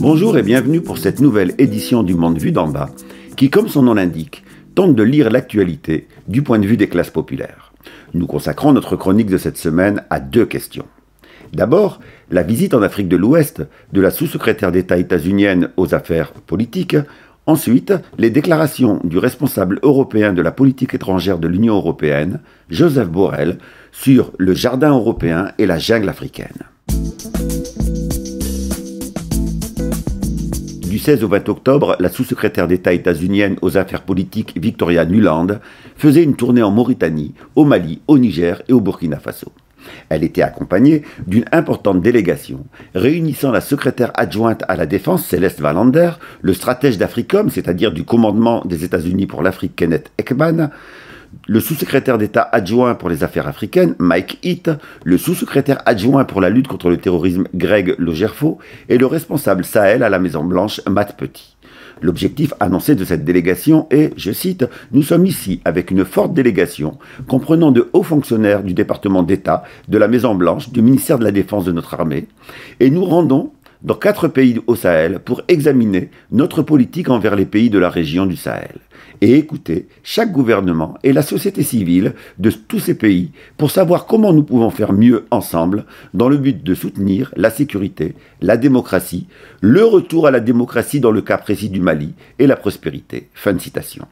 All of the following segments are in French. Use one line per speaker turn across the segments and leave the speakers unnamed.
Bonjour et bienvenue pour cette nouvelle édition du Monde Vu d'en bas, qui, comme son nom l'indique, tente de lire l'actualité du point de vue des classes populaires. Nous consacrons notre chronique de cette semaine à deux questions. D'abord, la visite en Afrique de l'Ouest de la sous-secrétaire d'État états-unienne aux affaires politiques Ensuite, les déclarations du responsable européen de la politique étrangère de l'Union européenne, Joseph Borrell, sur le jardin européen et la jungle africaine. Du 16 au 20 octobre, la sous-secrétaire d'État états-unienne aux affaires politiques Victoria Nuland faisait une tournée en Mauritanie, au Mali, au Niger et au Burkina Faso. Elle était accompagnée d'une importante délégation, réunissant la secrétaire adjointe à la défense Céleste Valander, le stratège d'Africom, c'est-à-dire du commandement des États-Unis pour l'Afrique Kenneth Ekman, le sous-secrétaire d'État adjoint pour les affaires africaines, Mike Heath, le sous-secrétaire adjoint pour la lutte contre le terrorisme, Greg Logerfo, et le responsable Sahel à la Maison-Blanche, Matt Petit. L'objectif annoncé de cette délégation est, je cite, Nous sommes ici avec une forte délégation comprenant de hauts fonctionnaires du département d'État, de la Maison-Blanche, du ministère de la Défense de notre armée, et nous rendons dans quatre pays au Sahel pour examiner notre politique envers les pays de la région du Sahel et écouter chaque gouvernement et la société civile de tous ces pays pour savoir comment nous pouvons faire mieux ensemble dans le but de soutenir la sécurité, la démocratie, le retour à la démocratie dans le cas précis du Mali et la prospérité. Fin de citation.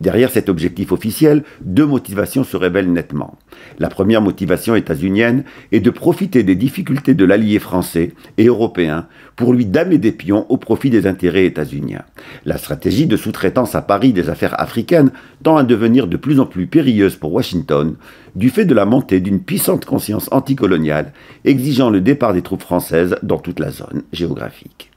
Derrière cet objectif officiel, deux motivations se révèlent nettement. La première motivation états-unienne est de profiter des difficultés de l'allié français et européen pour lui damer des pions au profit des intérêts états-uniens. La stratégie de sous-traitance à Paris des affaires africaines tend à devenir de plus en plus périlleuse pour Washington du fait de la montée d'une puissante conscience anticoloniale exigeant le départ des troupes françaises dans toute la zone géographique.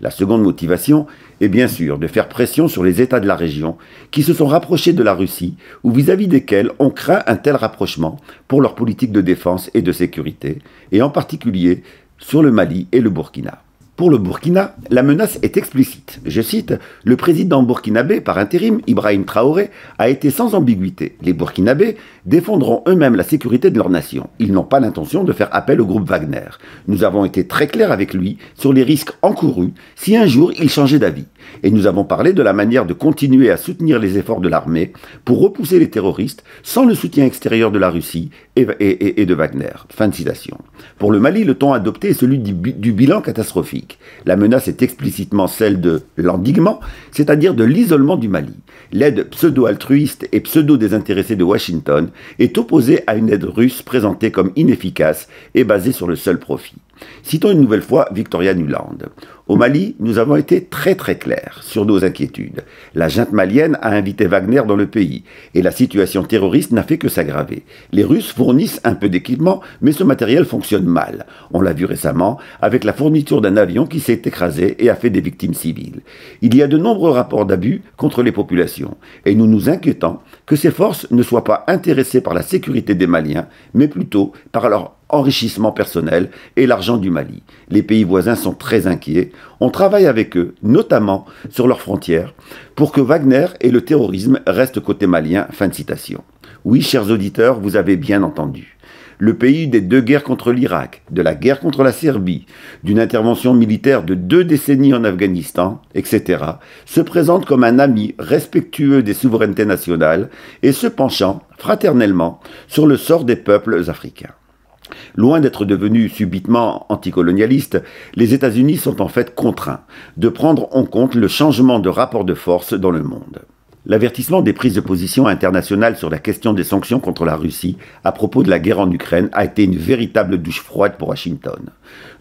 La seconde motivation est bien sûr de faire pression sur les États de la région qui se sont rapprochés de la Russie ou vis-à-vis -vis desquels on craint un tel rapprochement pour leur politique de défense et de sécurité, et en particulier sur le Mali et le Burkina. Pour le Burkina, la menace est explicite. Je cite, Le président burkinabé par intérim, Ibrahim Traoré, a été sans ambiguïté. Les Burkinabés défendront eux-mêmes la sécurité de leur nation. Ils n'ont pas l'intention de faire appel au groupe Wagner. Nous avons été très clairs avec lui sur les risques encourus si un jour il changeait d'avis. Et nous avons parlé de la manière de continuer à soutenir les efforts de l'armée pour repousser les terroristes sans le soutien extérieur de la Russie et, de Wagner. Fin de citation. Pour le Mali, le ton adopté est celui du, du bilan catastrophique. La menace est explicitement celle de l'endiguement, c'est-à-dire de l'isolement du Mali. L'aide pseudo-altruiste et pseudo-désintéressée de Washington est opposée à une aide russe présentée comme inefficace et basée sur le seul profit. Citons une nouvelle fois Victoria Nuland. Au Mali, nous avons été très très clairs sur nos inquiétudes. La junte malienne a invité Wagner dans le pays et la situation terroriste n'a fait que s'aggraver. Les Russes fournissent un peu d'équipement, mais ce matériel fonctionne mal. On l'a vu récemment avec la fourniture d'un avion qui s'est écrasé et a fait des victimes civiles. Il y a de nombreux rapports d'abus contre les populations et nous nous inquiétons que ces forces ne soient pas intéressées par la sécurité des Maliens, mais plutôt par leur enrichissement personnel et l'argent du Mali. Les pays voisins sont très inquiets. On travaille avec eux, notamment sur leurs frontières, pour que Wagner et le terrorisme restent côté malien. Fin de citation. Oui, chers auditeurs, vous avez bien entendu le pays des deux guerres contre l'Irak, de la guerre contre la Serbie, d'une intervention militaire de deux décennies en Afghanistan, etc., se présente comme un ami respectueux des souverainetés nationales et se penchant fraternellement sur le sort des peuples africains. Loin d'être devenus subitement anticolonialistes, les États-Unis sont en fait contraints de prendre en compte le changement de rapport de force dans le monde. L'avertissement des prises de position internationales sur la question des sanctions contre la Russie à propos de la guerre en Ukraine a été une véritable douche froide pour Washington.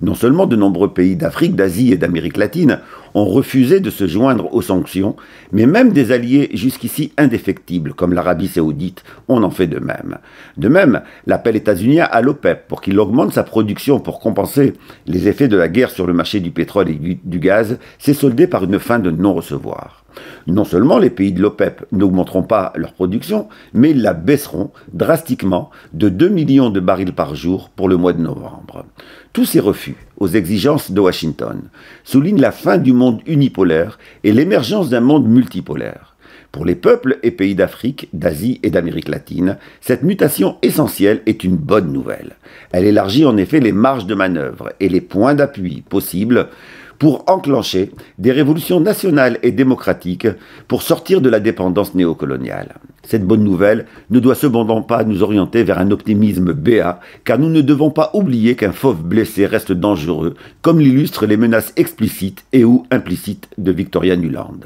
Non seulement de nombreux pays d'Afrique, d'Asie et d'Amérique latine ont refusé de se joindre aux sanctions, mais même des alliés jusqu'ici indéfectibles comme l'Arabie saoudite on en fait de même. De même, l'appel états-unien à l'OPEP e pour qu'il augmente sa production pour compenser les effets de la guerre sur le marché du pétrole et du gaz s'est soldé par une fin de non-recevoir. Non seulement les pays de l'OPEP n'augmenteront pas leur production, mais la baisseront drastiquement de 2 millions de barils par jour pour le mois de novembre. Tous ces refus aux exigences de Washington soulignent la fin du monde unipolaire et l'émergence d'un monde multipolaire. Pour les peuples et pays d'Afrique, d'Asie et d'Amérique latine, cette mutation essentielle est une bonne nouvelle. Elle élargit en effet les marges de manœuvre et les points d'appui possibles pour enclencher des révolutions nationales et démocratiques pour sortir de la dépendance néocoloniale. Cette bonne nouvelle ne doit cependant pas nous orienter vers un optimisme béat, car nous ne devons pas oublier qu'un fauve blessé reste dangereux, comme l'illustrent les menaces explicites et ou implicites de Victoria Nuland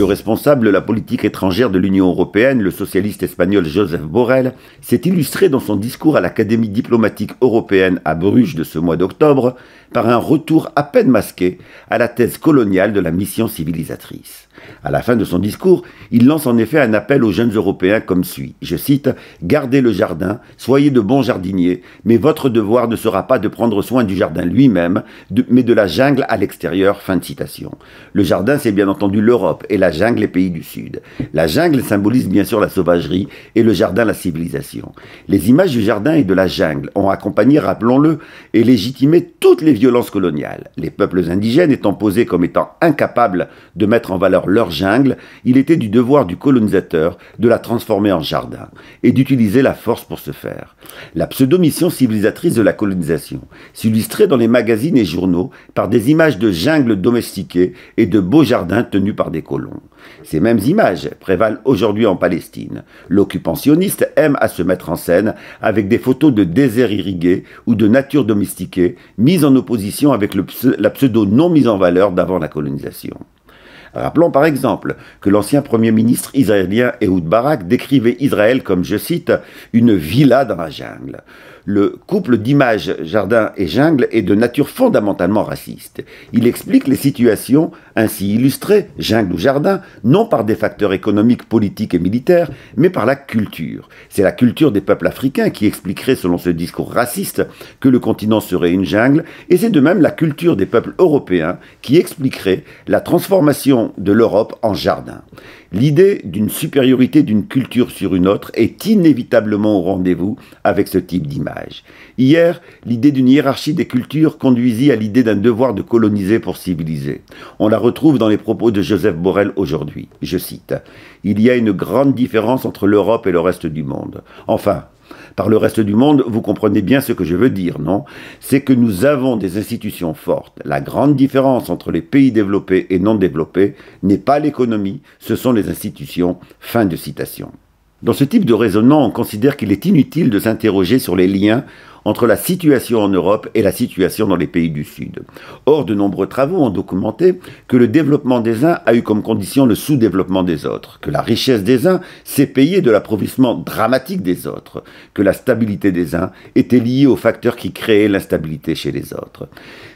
le responsable de la politique étrangère de l'Union européenne, le socialiste espagnol Joseph Borrell, s'est illustré dans son discours à l'Académie diplomatique européenne à Bruges de ce mois d'octobre par un retour à peine masqué à la thèse coloniale de la mission civilisatrice. À la fin de son discours, il lance en effet un appel aux jeunes Européens comme suit. Je cite Gardez le jardin, soyez de bons jardiniers, mais votre devoir ne sera pas de prendre soin du jardin lui-même, mais de la jungle à l'extérieur. Fin de citation. Le jardin, c'est bien entendu l'Europe et la jungle les pays du Sud. La jungle symbolise bien sûr la sauvagerie et le jardin la civilisation. Les images du jardin et de la jungle ont accompagné, rappelons-le, et légitimé toutes les violences coloniales. Les peuples indigènes étant posés comme étant incapables de mettre en valeur leur jungle, il était du devoir du colonisateur de la transformer en jardin et d'utiliser la force pour ce faire. La pseudo-mission civilisatrice de la colonisation s'illustrait dans les magazines et journaux par des images de jungles domestiquées et de beaux jardins tenus par des colons. Ces mêmes images prévalent aujourd'hui en Palestine. L'occupationniste aime à se mettre en scène avec des photos de déserts irrigués ou de nature domestiquée mises en opposition avec la pseudo non mise en valeur d'avant la colonisation. Rappelons par exemple que l'ancien Premier ministre israélien Ehud Barak décrivait Israël comme, je cite, une villa dans la jungle le couple d'images jardin et jungle est de nature fondamentalement raciste. Il explique les situations ainsi illustrées, jungle ou jardin, non par des facteurs économiques, politiques et militaires, mais par la culture. C'est la culture des peuples africains qui expliquerait, selon ce discours raciste, que le continent serait une jungle, et c'est de même la culture des peuples européens qui expliquerait la transformation de l'Europe en jardin. L'idée d'une supériorité d'une culture sur une autre est inévitablement au rendez-vous avec ce type d'image. Hier, l'idée d'une hiérarchie des cultures conduisit à l'idée d'un devoir de coloniser pour civiliser. On la retrouve dans les propos de Joseph Borrell aujourd'hui. Je cite Il y a une grande différence entre l'Europe et le reste du monde. Enfin, par le reste du monde, vous comprenez bien ce que je veux dire, non C'est que nous avons des institutions fortes. La grande différence entre les pays développés et non développés n'est pas l'économie, ce sont les institutions. Fin de citation. Dans ce type de raisonnement, on considère qu'il est inutile de s'interroger sur les liens entre la situation en Europe et la situation dans les pays du Sud. Or, de nombreux travaux ont documenté que le développement des uns a eu comme condition le sous-développement des autres, que la richesse des uns s'est payée de l'approvisionnement dramatique des autres, que la stabilité des uns était liée aux facteurs qui créaient l'instabilité chez les autres.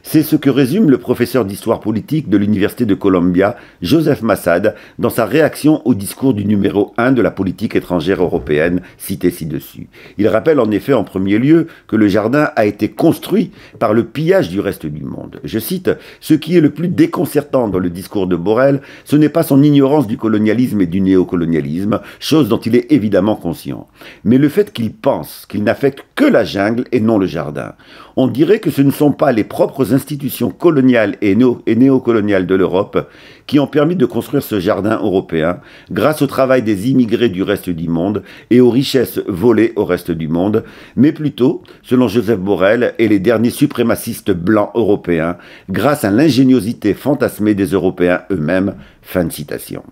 C'est ce que résume le professeur d'histoire politique de l'Université de Columbia, Joseph Massad, dans sa réaction au discours du numéro 1 de la politique étrangère européenne cité ci-dessus. Il rappelle en effet en premier lieu que le jardin a été construit par le pillage du reste du monde. Je cite, Ce qui est le plus déconcertant dans le discours de Borel, ce n'est pas son ignorance du colonialisme et du néocolonialisme, chose dont il est évidemment conscient, mais le fait qu'il pense qu'il n'affecte que la jungle et non le jardin. On dirait que ce ne sont pas les propres institutions coloniales et, néo et néocoloniales de l'Europe qui ont permis de construire ce jardin européen grâce au travail des immigrés du reste du monde et aux richesses volées au reste du monde, mais plutôt, selon Joseph Borrell et les derniers suprémacistes blancs européens, grâce à l'ingéniosité fantasmée des Européens eux-mêmes. Fin de citation.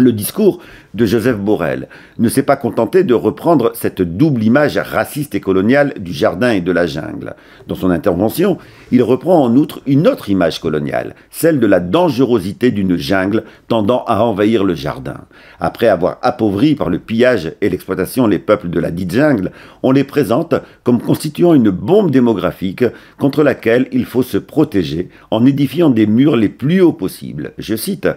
Le discours de Joseph Borrell ne s'est pas contenté de reprendre cette double image raciste et coloniale du jardin et de la jungle. Dans son intervention, il reprend en outre une autre image coloniale, celle de la dangerosité d'une jungle tendant à envahir le jardin. Après avoir appauvri par le pillage et l'exploitation les peuples de la dite jungle, on les présente comme constituant une bombe démographique contre laquelle il faut se protéger en édifiant des murs les plus hauts possibles. Je cite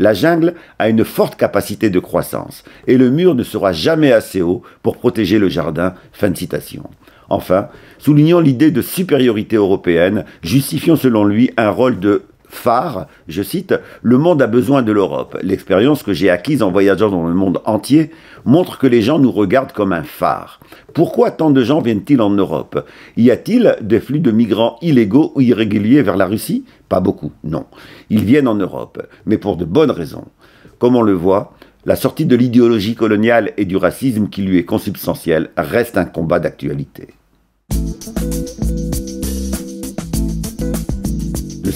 la jungle a une forte capacité de croissance et le mur ne sera jamais assez haut pour protéger le jardin. Fin de citation. Enfin, soulignant l'idée de supériorité européenne, justifiant selon lui un rôle de phare, je cite, Le monde a besoin de l'Europe. L'expérience que j'ai acquise en voyageant dans le monde entier montre que les gens nous regardent comme un phare. Pourquoi tant de gens viennent-ils en Europe Y a-t-il des flux de migrants illégaux ou irréguliers vers la Russie Pas beaucoup, non. Ils viennent en Europe, mais pour de bonnes raisons. Comme on le voit, la sortie de l'idéologie coloniale et du racisme qui lui est consubstantiel reste un combat d'actualité